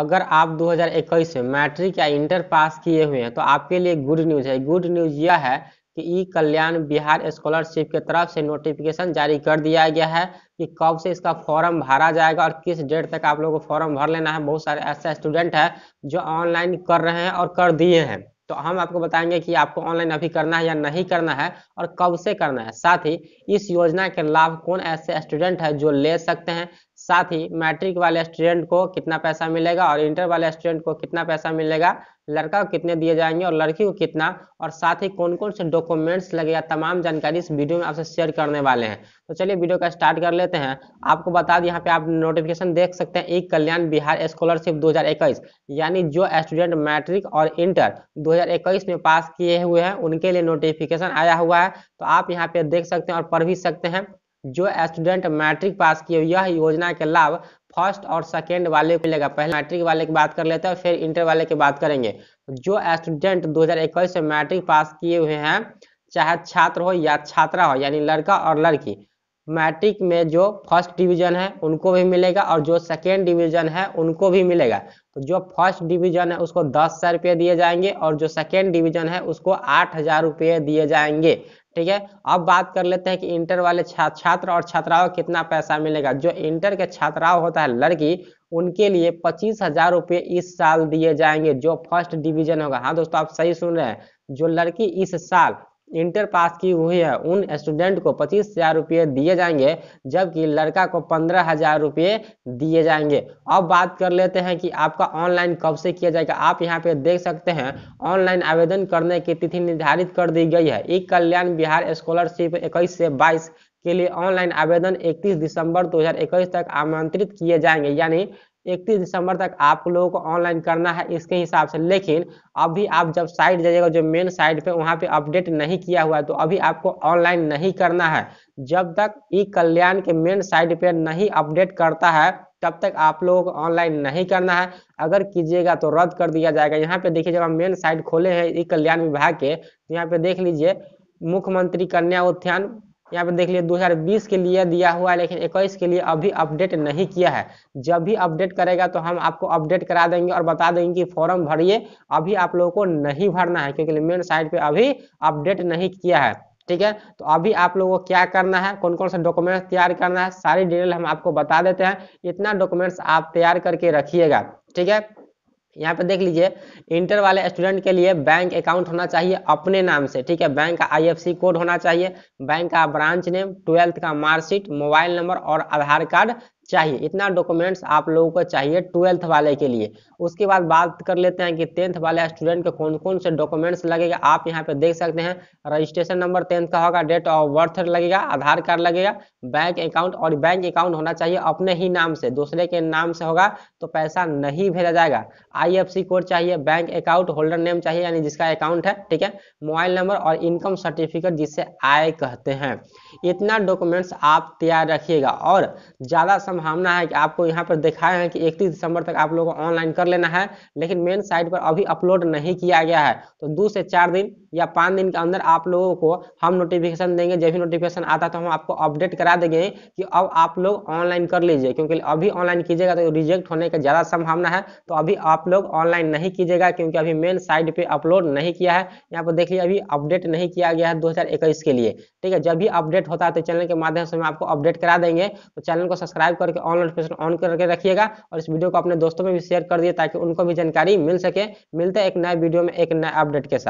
अगर आप 2021 में मैट्रिक या इंटर पास किए हुए हैं तो आपके लिए गुड न्यूज है गुड न्यूज यह है कि ई कल्याण बिहार स्कॉलरशिप के तरफ से नोटिफिकेशन जारी कर दिया गया है कि कब से इसका फॉर्म भरा जाएगा और किस डेट तक आप लोगों को फॉर्म भर लेना है बहुत सारे ऐसे स्टूडेंट हैं जो ऑनलाइन कर रहे हैं और कर दिए हैं तो हम आपको बताएंगे कि आपको ऑनलाइन अभी करना है या नहीं करना है और कब से करना है साथ ही इस योजना के लाभ कौन ऐसे स्टूडेंट है जो ले सकते हैं साथ ही मैट्रिक वाले स्टूडेंट को कितना पैसा मिलेगा और इंटर वाले स्टूडेंट को कितना पैसा मिलेगा लड़का को कितने दिए जाएंगे और लड़की को कितना और साथ ही कौन कौन से डॉक्यूमेंट्स लगेगा तमाम जानकारी इस वीडियो में आपसे शेयर करने वाले हैं तो चलिए वीडियो का स्टार्ट कर लेते हैं आपको बता दें यहाँ पे आप नोटिफिकेशन देख सकते हैं एक कल्याण बिहार स्कॉलरशिप दो यानी जो स्टूडेंट मैट्रिक और इंटर दो में पास किए हुए हैं उनके लिए नोटिफिकेशन आया हुआ है तो आप यहाँ पे देख सकते हैं और पढ़ भी सकते हैं जो स्टूडेंट मैट्रिक पास किए यह योजना के लाभ फर्स्ट और सेकेंड वाले को मिलेगा पहले मैट्रिक वाले की बात कर लेते हैं फिर इंटर वाले की बात करेंगे जो स्टूडेंट 2021 से मैट्रिक पास किए हुए हैं चाहे छात्र हो या छात्रा हो यानी लड़का और लड़की मैट्रिक में जो फर्स्ट डिवीजन है उनको भी मिलेगा और जो सेकेंड डिवीजन है उनको भी मिलेगा तो जो फर्स्ट डिवीजन है उसको दस हजार रुपये दिए जाएंगे और जो सेकेंड डिवीजन है उसको आठ हजार रुपये दिए जाएंगे ठीक है अब बात कर लेते हैं कि इंटर वाले छात्र छात्र और छात्राओं कितना पैसा मिलेगा जो इंटर के छात्राओं होता है लड़की उनके लिए पच्चीस हजार रुपये इस साल दिए जाएंगे जो फर्स्ट डिवीजन होगा हाँ दोस्तों आप सही सुन रहे हैं जो लड़की इस साल इंटर पास की हुई है उन स्टूडेंट को पच्चीस हजार रुपये दिए जाएंगे जबकि लड़का को पंद्रह हजार रुपये दिए जाएंगे अब बात कर लेते हैं कि आपका ऑनलाइन कब से किया जाएगा आप यहाँ पे देख सकते हैं ऑनलाइन आवेदन करने की तिथि निर्धारित कर दी गई है ई कल्याण बिहार स्कॉलरशिप इक्कीस से बाईस के लिए ऑनलाइन आवेदन 31 दिसंबर 2021 तक आमंत्रित किए जाएंगे यानी इकतीस दिसंबर तक आप लोगों को ऑनलाइन करना है इसके हिसाब से लेकिन अभी आप जब साइट जाइएगा जो मेन साइट पे वहाँ पे अपडेट नहीं किया हुआ है तो अभी आपको ऑनलाइन नहीं करना है जब तक ई कल्याण के मेन साइट पे नहीं अपडेट करता है तब तक आप लोगों को ऑनलाइन नहीं करना है अगर कीजिएगा तो रद्द कर दिया जाएगा यहाँ पे देखिए जब हम मेन साइट खोले हैं ई कल्याण विभाग के तो यहाँ पे देख लीजिए मुख्यमंत्री कन्या उत्थान यहाँ पे देख लिए 2020 के लिए दिया हुआ है लेकिन 21 के लिए अभी अपडेट नहीं किया है जब भी अपडेट करेगा तो हम आपको अपडेट करा देंगे और बता देंगे कि फॉर्म भरिए अभी आप लोगों को नहीं भरना है क्योंकि मेन साइट पे अभी अपडेट नहीं किया है ठीक है तो अभी आप लोगों को क्या करना है कौन कौन सा डॉक्यूमेंट्स तैयार करना है सारी डिटेल हम आपको बता देते हैं इतना डॉक्यूमेंट्स आप तैयार करके रखिएगा ठीक है यहाँ पे देख लीजिए इंटर वाले स्टूडेंट के लिए बैंक अकाउंट होना चाहिए अपने नाम से ठीक है बैंक का आईएफसी कोड होना चाहिए बैंक का ब्रांच नेम ट्वेल्थ का मार्कशीट मोबाइल नंबर और आधार कार्ड चाहिए इतना डॉक्यूमेंट्स आप लोगों को चाहिए ट्वेल्थ वाले के लिए उसके बाद बात कर लेते हैं कि टेंथ वाले स्टूडेंट के कौन कौन से डॉक्यूमेंट्स लगेगा आप यहाँ पे देख सकते हैं रजिस्ट्रेशन नंबर टेंथ का होगा डेट ऑफ बर्थ लगेगा आधार कार्ड लगेगा बैंक अकाउंट और बैंक अकाउंट होना चाहिए अपने ही नाम से दूसरे के नाम से होगा तो पैसा नहीं भेजा जाएगा आई कोड चाहिए बैंक अकाउंट होल्डर नेम चाहिए यानी जिसका अकाउंट है ठीक है मोबाइल नंबर और इनकम सर्टिफिकेट जिससे आय कहते हैं इतना डॉक्यूमेंट्स आप तैयार रखिएगा और ज़्यादा समय संभावना है कि आपको यहाँ पर दिखाए हैं कि 31 दिसंबर तक आप लोगों को ऑनलाइन कर लेना है लेकिन मेन साइट पर अभी अपलोड नहीं किया गया है तो दो से चार दिन या पाँच दिन के अंदर आप लोगों को हम नोटिफिकेशन देंगे जब भी नोटिफिकेशन आता है तो हम आपको अपडेट करा देंगे कि अब आप लोग ऑनलाइन कर लीजिए क्योंकि अभी ऑनलाइन कीजिएगा तो रिजेक्ट होने का ज़्यादा संभावना है तो अभी आप लोग ऑनलाइन नहीं कीजिएगा क्योंकि अभी मेन साइट पर अपलोड नहीं किया है यहाँ पर देखिए अभी अपडेट नहीं किया गया है दो के लिए ठीक है जब भी अपडेट होता है तो चैनल के माध्यम से हम आपको अपडेट करा देंगे तो चैनल को सब्सक्राइब कर करके ऑन नोटिफिकेशन ऑन करके रखिएगा और इस वीडियो को अपने दोस्तों में भी शेयर कर दिए ताकि उनको भी जानकारी मिल सके मिलते हैं एक नए वीडियो में एक नए अपडेट के साथ